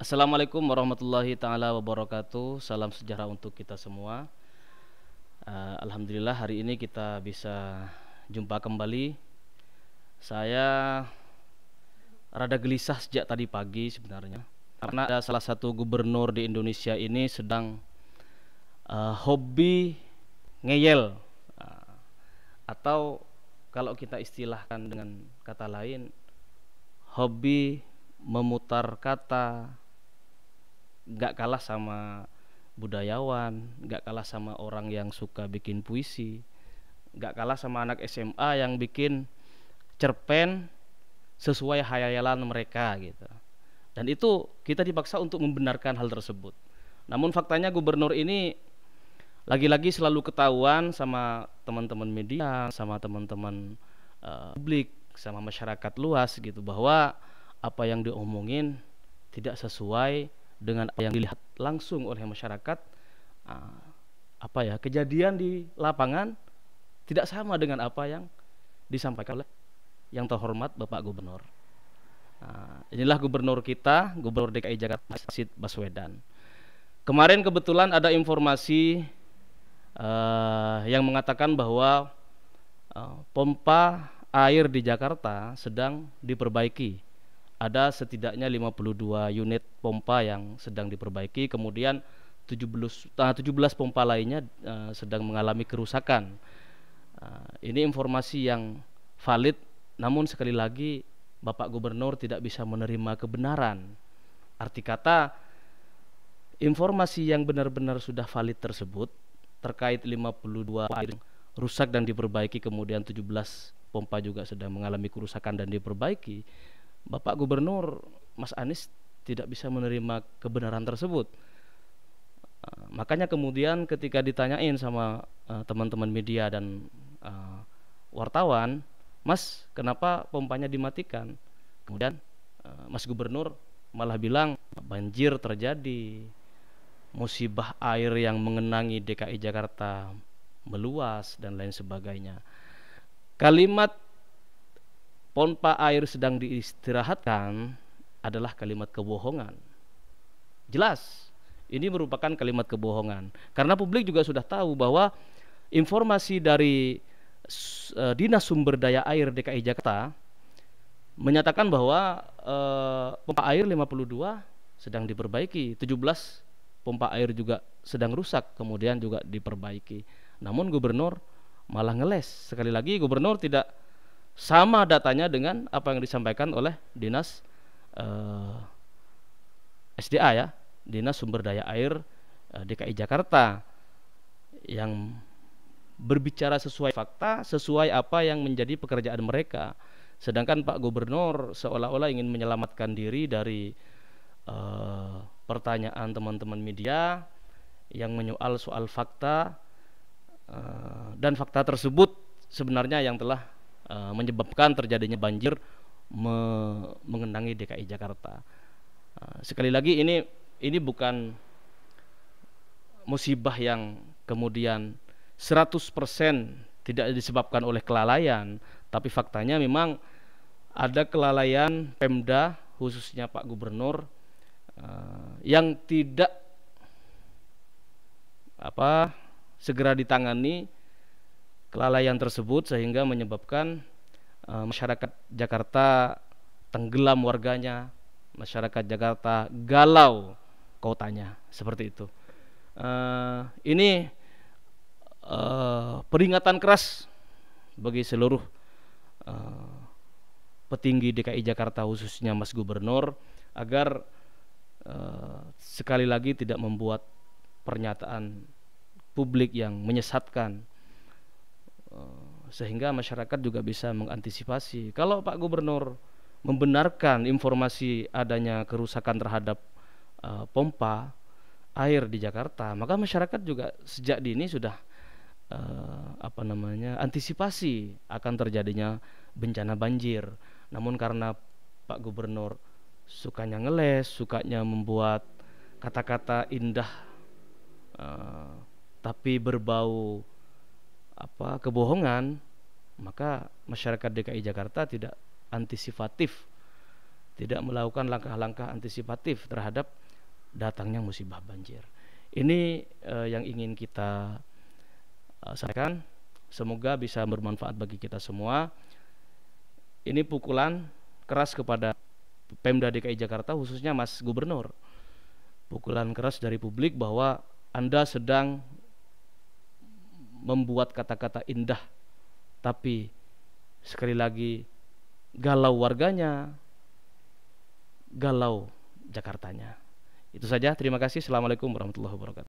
Assalamualaikum warahmatullahi taala wabarakatuh. Salam sejahtera untuk kita semua. Uh, Alhamdulillah hari ini kita bisa jumpa kembali. Saya rada gelisah sejak tadi pagi sebenarnya karena ada salah satu gubernur di Indonesia ini sedang uh, hobi ngeyel uh, atau kalau kita istilahkan dengan kata lain hobi memutar kata nggak kalah sama budayawan, nggak kalah sama orang yang suka bikin puisi, nggak kalah sama anak SMA yang bikin cerpen sesuai hayalan mereka gitu. Dan itu kita dipaksa untuk membenarkan hal tersebut. Namun faktanya gubernur ini lagi-lagi selalu ketahuan sama teman-teman media, sama teman-teman uh, publik, sama masyarakat luas gitu bahwa apa yang diomongin tidak sesuai dengan apa yang dilihat langsung oleh masyarakat ah, apa ya kejadian di lapangan tidak sama dengan apa yang disampaikan oleh yang terhormat Bapak Gubernur. Nah, inilah gubernur kita, Gubernur DKI Jakarta Sid Baswedan. Kemarin kebetulan ada informasi uh, yang mengatakan bahwa uh, pompa air di Jakarta sedang diperbaiki ada setidaknya 52 unit pompa yang sedang diperbaiki kemudian 17 uh, 17 pompa lainnya uh, sedang mengalami kerusakan. Uh, ini informasi yang valid namun sekali lagi Bapak Gubernur tidak bisa menerima kebenaran. Arti kata informasi yang benar-benar sudah valid tersebut terkait 52 air rusak dan diperbaiki kemudian 17 pompa juga sedang mengalami kerusakan dan diperbaiki Bapak Gubernur Mas Anies tidak bisa menerima kebenaran tersebut. Uh, makanya kemudian ketika ditanyain sama eh, teman-teman uh, media dan uh, wartawan, Mas, kenapa pompanya dimatikan? Kemudian uh, Mas Gubernur malah bilang banjir terjadi, musibah air yang mengenangi DKI Jakarta meluas dan lain sebagainya. Kalimat pompa air sedang diistirahatkan adalah kalimat kebohongan. Jelas, ini merupakan kalimat kebohongan karena publik juga sudah tahu bahwa informasi dari uh, Dinas Sumber Daya Air DKI Jakarta menyatakan bahwa uh, pompa air 52 sedang diperbaiki, 17 pompa air juga sedang rusak, kemudian juga diperbaiki. Namun gubernur malah ngeles. Sekali lagi gubernur tidak sama datanya dengan apa yang disampaikan oleh dinas eh, SDA ya dinas sumber daya air eh, DKI Jakarta yang berbicara sesuai fakta sesuai apa yang menjadi pekerjaan mereka sedangkan Pak Gubernur seolah-olah ingin menyelamatkan diri dari eh, pertanyaan teman-teman media yang menyoal soal fakta eh, dan fakta tersebut sebenarnya yang telah uh, menyebabkan terjadinya banjir me mengenangi DKI Jakarta. Uh, sekali lagi ini ini bukan musibah yang kemudian 100% tidak disebabkan oleh kelalaian, tapi faktanya memang ada kelalaian Pemda khususnya Pak Gubernur uh, yang tidak apa segera ditangani kelalaian tersebut sehingga menyebabkan e, masyarakat Jakarta tenggelam warganya, masyarakat Jakarta galau kotanya, seperti itu. E, ini e, peringatan keras bagi seluruh e, petinggi DKI Jakarta khususnya Mas Gubernur agar e, sekali lagi tidak membuat pernyataan publik yang menyesatkan sehingga masyarakat juga bisa mengantisipasi. Kalau Pak Gubernur membenarkan informasi adanya kerusakan terhadap uh, pompa air di Jakarta, maka masyarakat juga sejak dini sudah uh, apa namanya antisipasi akan terjadinya bencana banjir. Namun karena Pak Gubernur sukanya ngeles, sukanya membuat kata-kata indah uh, tapi berbau apa kebohongan maka masyarakat DKI Jakarta tidak antisipatif tidak melakukan langkah-langkah antisipatif terhadap datangnya musibah banjir ini eh, yang ingin kita eh, sampaikan semoga bisa bermanfaat bagi kita semua ini pukulan keras kepada Pemda DKI Jakarta khususnya Mas Gubernur pukulan keras dari publik bahwa Anda sedang membuat kata-kata indah tapi sekali lagi galau warganya galau Jakartanya itu saja terima kasih Assalamualaikum warahmatullahi wabarakatuh